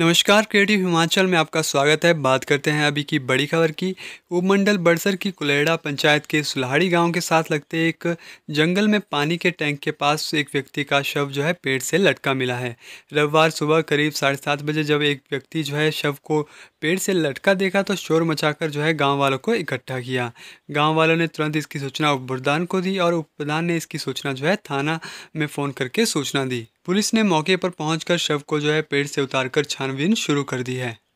नमस्कार क्रिएटिव हिमाचल में आपका स्वागत है बात करते हैं अभी की बड़ी खबर की उपमंडल बड़सर की कुलेड़ा पंचायत के सुल्हाड़ी गांव के साथ लगते एक जंगल में पानी के टैंक के पास एक व्यक्ति का शव जो है पेड़ से लटका मिला है रविवार सुबह करीब साढ़े सात बजे जब एक व्यक्ति जो है शव को पेड़ से लटका देखा तो शोर मचाकर जो है गाँव वालों को इकट्ठा किया गाँव वालों ने तुरंत इसकी सूचना उपप्रधान को दी और उपप्रधान ने इसकी सूचना जो है थाना में फ़ोन करके सूचना दी पुलिस ने मौके पर पहुंचकर शव को जो है पेड़ से उतारकर छानबीन शुरू कर दी है